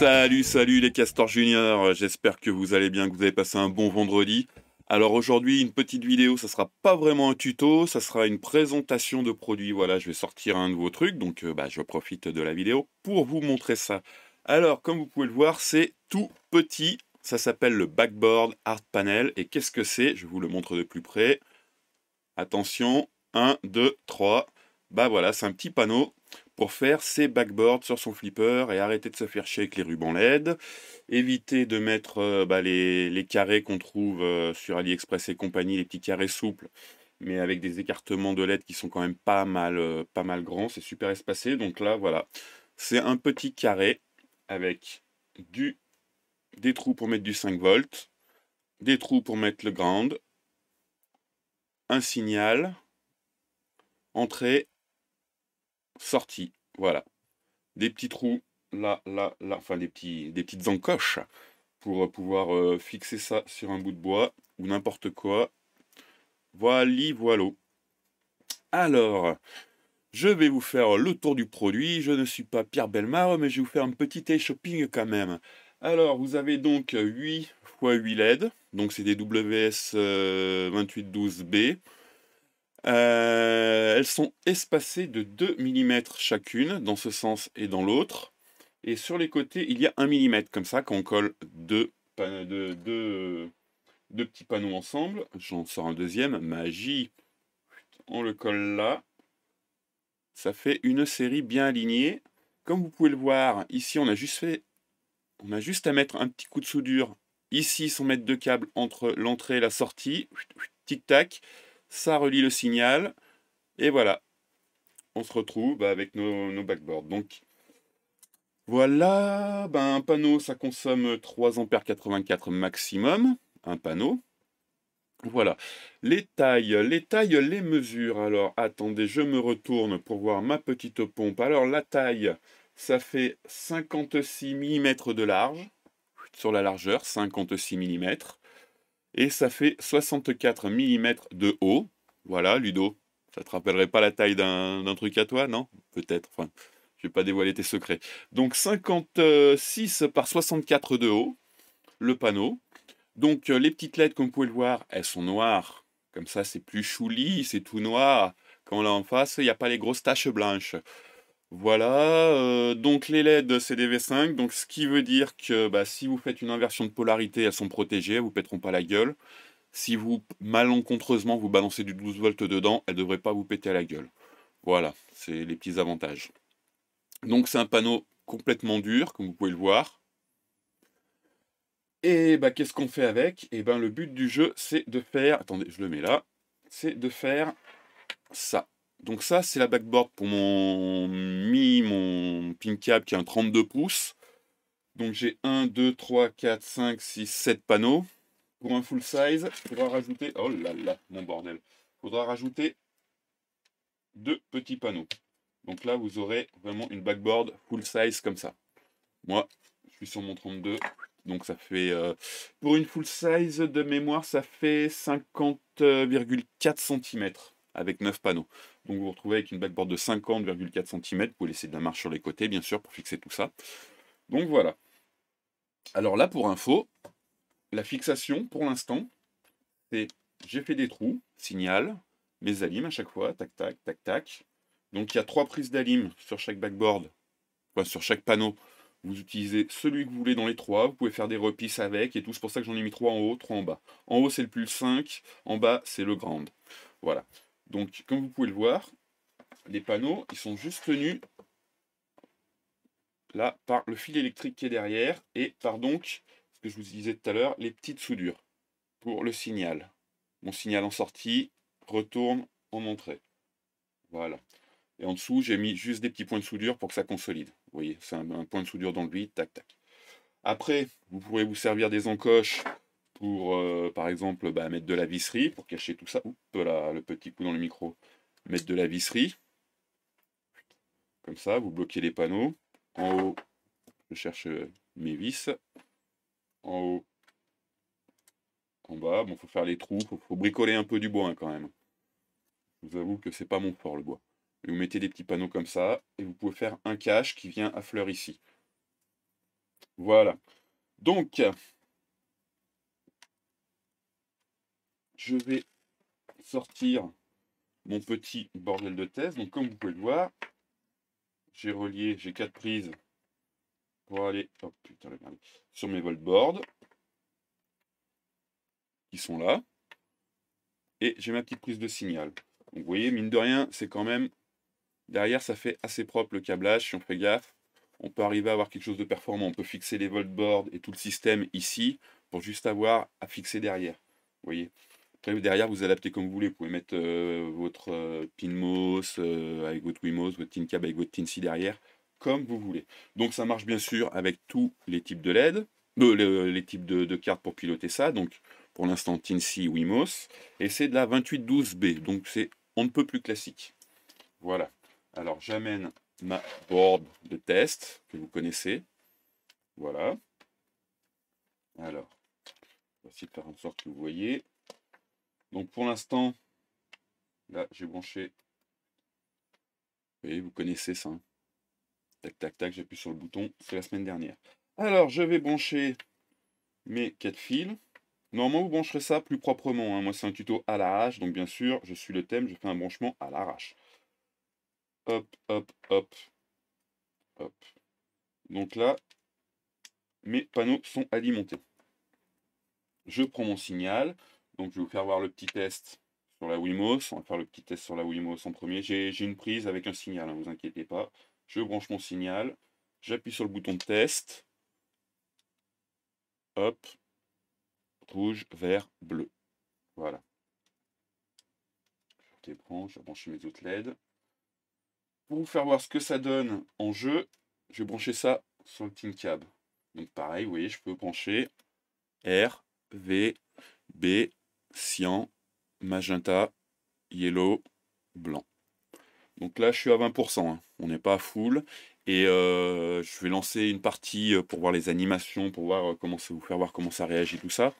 Salut, salut les castors juniors. J'espère que vous allez bien, que vous avez passé un bon vendredi. Alors aujourd'hui, une petite vidéo, ça sera pas vraiment un tuto, ça sera une présentation de produits. Voilà, je vais sortir un nouveau truc, donc euh, bah, je profite de la vidéo pour vous montrer ça. Alors, comme vous pouvez le voir, c'est tout petit. Ça s'appelle le Backboard Art Panel. Et qu'est-ce que c'est Je vous le montre de plus près. Attention, 1, 2, 3. Bah voilà, c'est un petit panneau pour faire ses backboards sur son flipper et arrêter de se faire chier avec les rubans LED, éviter de mettre euh, bah, les, carrés qu'on trouve euh, sur AliExpress et compagnie, les petits carrés souples, mais avec des écartements de LED qui sont quand même pas mal, euh, pas mal grands, c'est super espacé. Donc là, voilà, c'est un petit carré avec du, des trous pour mettre du 5 v des trous pour mettre le ground, un signal, entrée, sortie. Voilà. Des petits trous là, là, là, enfin des, petits, des petites encoches pour euh, pouvoir euh, fixer ça sur un bout de bois ou n'importe quoi. Voilà, voilà. Alors, je vais vous faire le tour du produit. Je ne suis pas Pierre Belmar, mais je vais vous faire un petit e-shopping quand même. Alors, vous avez donc 8 x 8 LED, donc c'est des WS2812B. Euh, euh, elles sont espacées de 2 mm chacune, dans ce sens et dans l'autre. Et sur les côtés, il y a 1 mm, comme ça, qu'on colle deux, petits panneaux ensemble. J'en sors un deuxième, magie. On le colle là. Ça fait une série bien alignée. Comme vous pouvez le voir, ici, on a juste On a juste à mettre un petit coup de soudure. Ici, sans mettre de câble entre l'entrée et la sortie. Tic-tac ça relie le signal, et voilà, on se retrouve bah, avec nos, backboards. Donc voilà, bah, un panneau ça consomme 3 A maximum, un panneau. Voilà, les tailles, les tailles, les mesures. Alors attendez, je me retourne pour voir ma petite pompe. Alors la taille, ça fait 56 mm de large, sur la largeur, 56 mm et ça fait 64 mm de haut. Voilà, Ludo, ça te rappellerait pas la taille d'un truc à toi, non Peut-être, enfin, ne vais pas dévoiler tes secrets. Donc 56 par 64 de haut, le panneau. Donc euh, les petites lettres comme vous pouvez le voir, elles sont noires. Comme ça, c'est plus chouli, c'est tout noir. Quand on l'a en face, il n'y a pas les grosses taches blanches. Voilà, euh, donc les LED c'est des V5, donc ce qui veut dire que bah, si vous faites une inversion de polarité, elles sont protégées, elles vous péteront pas la gueule. Si vous malencontreusement vous balancez du 12 volts dedans, elles ne devraient pas vous péter à la gueule. Voilà, c'est les petits avantages. Donc c'est un panneau complètement dur, comme vous pouvez le voir. Et bah, qu'est-ce qu'on fait avec Et eh ben le but du jeu c'est de faire, attendez, je le mets là, c'est de faire ça. Donc ça, c'est la backboard pour mon Mi, mon cap qui a un 32 pouces. Donc j'ai 1, 2, 3, 4, 5, 6, 7 panneaux. Pour un full size, il faudra rajouter... Oh là là, mon bordel. Il faudra rajouter deux petits panneaux. Donc là, vous aurez vraiment une backboard full size comme ça. Moi, je suis sur mon 32. Donc ça fait... Euh, pour une full size de mémoire, ça fait 50,4 euh, cm avec 9 panneaux. Donc vous vous retrouvez avec une backboard de 50,4 cm, vous laisser de la marche sur les côtés bien sûr pour fixer tout ça. Donc voilà. Alors là pour info, la fixation pour l'instant, c'est j'ai fait des trous, signal, mes alimes à chaque fois, tac tac, tac tac. Donc il y a trois prises d'alim sur chaque backboard, enfin, sur chaque panneau. Vous utilisez celui que vous voulez dans les trois, vous pouvez faire des repisses avec et tout, c'est pour ça que j'en ai mis trois en haut, trois en bas. En haut c'est le pull 5, en bas c'est le grand. Voilà. Donc, comme vous pouvez le voir, les panneaux, ils sont juste tenus là par le fil électrique qui est derrière et par donc, ce que je vous disais tout à l'heure, les petites soudures pour le signal. Mon signal en sortie retourne en entrée. Voilà. Et en dessous, j'ai mis juste des petits points de soudure pour que ça consolide. Vous voyez, c'est un, point de soudure dans le vide. tac, tac. Après, vous pourrez vous servir des encoches pour, euh, par exemple, bah, mettre de la visserie, pour cacher tout ça. Oups, là, le petit coup dans le micro. Mettre de la visserie. Comme ça, vous bloquez les panneaux. En haut, je cherche euh, mes vis. En haut, en bas. Bon, faut faire les trous, faut, faut bricoler un peu du bois hein, quand même. Je vous avoue que c'est pas mon fort le bois. vous mettez des petits panneaux comme ça, et vous pouvez faire un cache qui vient à fleur ici. Voilà. Donc, je vais sortir mon petit bordel de thèse. Donc comme vous pouvez le voir, j'ai relié, j'ai quatre prises pour aller oh, sur mes voltboards qui sont là. Et j'ai ma petite prise de signal. vous voyez, mine de rien, c'est quand même... Derrière, ça fait assez propre le câblage, si on fait gaffe. On peut arriver à avoir quelque chose de performant. On peut fixer les voltboards et tout le système ici pour juste avoir à fixer derrière. Vous voyez après, derrière, vous adaptez comme vous voulez. Vous pouvez mettre euh, votre euh, Pinmos euh, avec votre WIMOS, votre TinCab avec votre TINCY derrière, comme vous voulez. Donc, ça marche bien sûr avec tous les types de LED, les, types de, cartes pour piloter ça. Donc, pour l'instant, TINCY, WIMOS. Et c'est de la 2812B. Donc, c'est on ne peut plus classique. Voilà. Alors, j'amène ma board de test que vous connaissez. Voilà. Alors, voici de faire en sorte que vous voyez. Donc pour l'instant, là j'ai branché. Vous vous connaissez ça. Hein. tac, tac, tac, j'appuie sur le bouton. C'est la semaine dernière. Alors je vais brancher mes quatre fils. Normalement, vous brancherez ça plus proprement. Hein. Moi, c'est un tuto à l'arrache. Donc, bien sûr, je suis le thème. Je fais un branchement à l'arrache. Hop, hop, hop. Hop. Donc là, mes panneaux sont alimentés. Je prends mon signal. Donc, je vais vous faire voir le petit test sur la WiMOS, On va faire le petit test sur la wimos en premier. J'ai une prise avec un signal, ne hein, vous inquiétez pas. Je branche mon signal. J'appuie sur le bouton de test. Hop. Rouge, vert, bleu. Voilà. Je débranche, je branche mes autres LED. Pour vous faire voir ce que ça donne en jeu, je vais brancher ça sur le Teamcab. Donc pareil, vous voyez, je peux brancher R, V, B, cyan, magenta, yellow, blanc. Donc là, je suis à 20%. Hein. On n'est pas à full. Et euh, je vais lancer une partie euh, pour voir les animations, pour voir euh, comment ça, vous faire voir comment ça réagit, tout ça.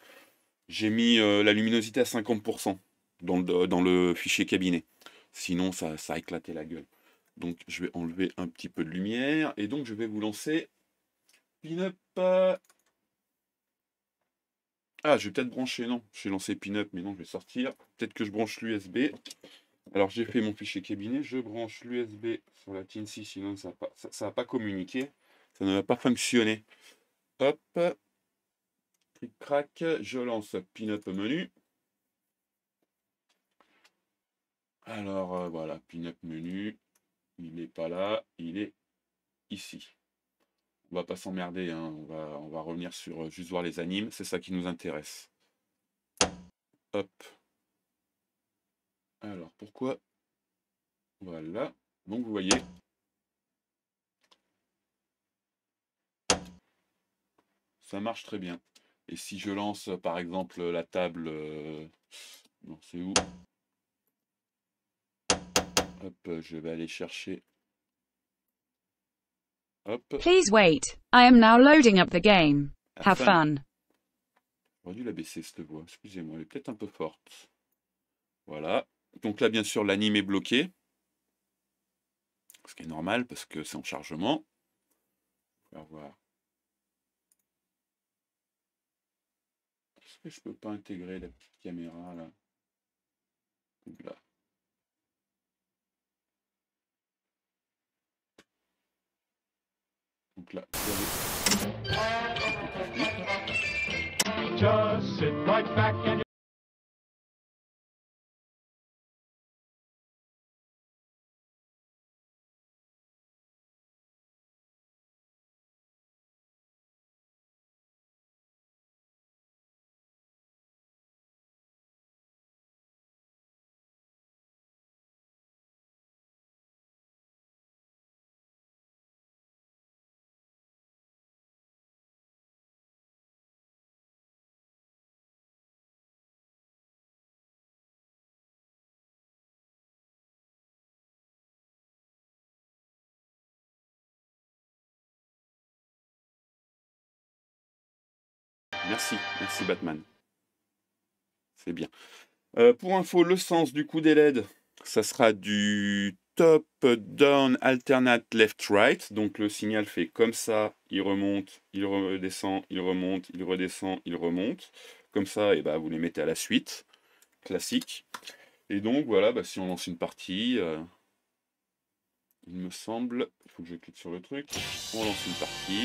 J'ai mis la luminosité à 50% dans le, fichier cabinet. Sinon, ça, ça a éclaté la gueule. Donc, je vais enlever un petit peu de lumière. Et donc, je vais vous lancer Pinup ah, je vais peut-être brancher, non. J'ai lancé pin-up mais non, je vais sortir. Peut-être que je branche l'USB. Alors, j'ai fait mon fichier cabinet. Je branche l'USB sur la TINSI, sinon ça n'a pas, pas, communiqué. Ça ne va pas fonctionner. Hop. Clic-crac. Je lance Pinup menu. Alors, euh, voilà, up menu. Il n'est pas là. Il est ici on va pas s'emmerder, hein. on, va, revenir sur euh, juste voir les animes, c'est ça qui nous intéresse. Hop. Alors, pourquoi Voilà. Donc, vous voyez. Ça marche très bien. Et si je lance, euh, par exemple, la table... Euh, non, c'est où Hop, je vais aller chercher Please wait. I am now loading up the game. Have fun. J'aurais dû la baisser cette voix. Excusez-moi, elle est peut-être un peu forte. Voilà. Donc là, bien sûr, l'anime est bloqué. Ce qui est normal parce que c'est en chargement. On va voir. Est-ce que je peux pas intégrer la petite caméra là. Just sit right back and Merci, merci Batman. C'est bien. Euh, pour info, le sens du coup des LED, ça sera du top, down, alternate, left, right. Donc le signal fait comme ça, il remonte, il redescend, il remonte, il redescend, il remonte. Comme ça, et eh bah, ben, vous les mettez à la suite. Classique. Et donc voilà, bah, si on lance une partie, euh, il me semble, il faut que je clique sur le truc, on lance une partie.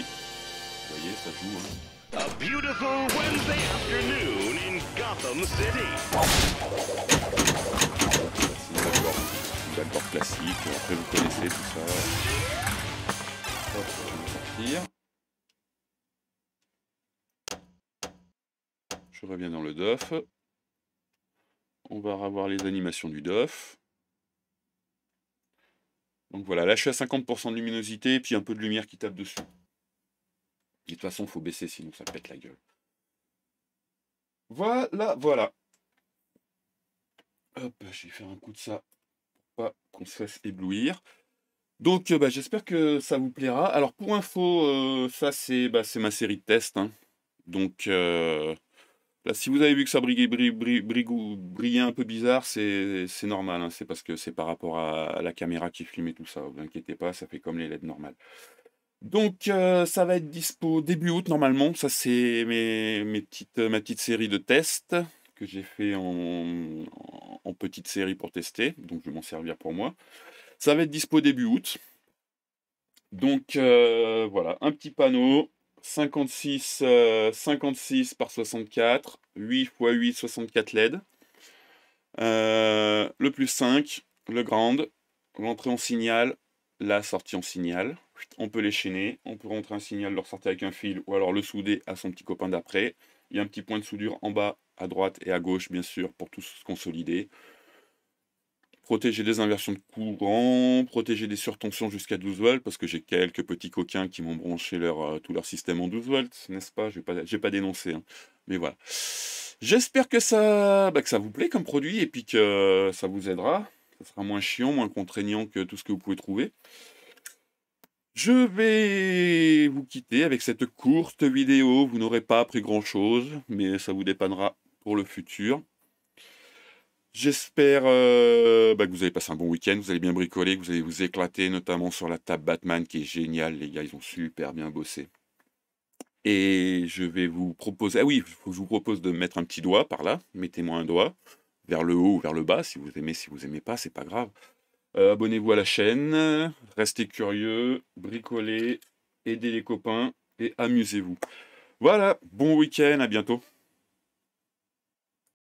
Vous voyez, ça joue. Hein. A beautiful Wednesday afternoon in Gotham City. Une belle porte classique, après vous connaissez tout ça. Hop, je vais sortir. Je reviens dans le DOF. On va revoir les animations du DOF. Donc voilà, là je suis à 50% de luminosité et puis un peu de lumière qui tape dessus de toute façon, faut baisser, sinon ça pète la gueule. Voilà, voilà. Hop, je vais faire un coup de ça pour pas qu'on se fasse éblouir. Donc, euh, bah, j'espère que ça vous plaira. Alors, pour info, euh, ça, bah, c'est ma série de tests. Hein. Donc, euh, si vous avez vu que ça brillait, un peu bizarre, c'est normal. Hein. C'est parce que c'est par rapport à la caméra qui filmait tout ça. Vous inquiétez pas, ça fait comme les LED normales. Donc euh, ça va être dispo début août normalement. Ça c'est mes, petites, ma petite série de tests que j'ai fait en, petite série pour tester. Donc je vais m'en servir pour moi. Ça va être dispo début août. Donc euh, voilà, un petit panneau. 56, 56 euh, par 64, 8 x 8, 64 LED. le plus 5, le grand, l'entrée en signal, la sortie en signal on peut les chaîner, on peut rentrer un signal, leur sortir avec un fil, ou alors le souder à son petit copain d'après. Il y a un petit point de soudure en bas, à droite et à gauche, bien sûr, pour tout se consolider. Protéger des inversions de courant, protéger des surtensions jusqu'à 12 volts, parce que j'ai quelques petits coquins qui m'ont branché leur, euh, tout leur système en 12 volts, n'est-ce pas Je n'ai pas, dénoncé, hein. mais voilà. J'espère que ça, bah, que ça vous plaît comme produit, et puis que ça vous aidera. Ça sera moins chiant, moins contraignant que tout ce que vous pouvez trouver. Je vais vous quitter avec cette courte vidéo. Vous n'aurez pas appris grand-chose, mais ça vous dépannera pour le futur. J'espère euh, bah, que vous avez passé un bon week-end, vous allez bien bricoler, que vous allez vous éclater, notamment sur la table Batman qui est géniale. Les gars, ils ont super bien bossé. Et je vais vous proposer... Ah oui, je vous propose de mettre un petit doigt par là. Mettez-moi un doigt vers le haut ou vers le bas, si vous aimez, si vous aimez pas, c'est pas grave. Euh, abonnez-vous à la chaîne, restez curieux, bricolez, aidez les copains et amusez-vous. Voilà, bon week-end, à bientôt.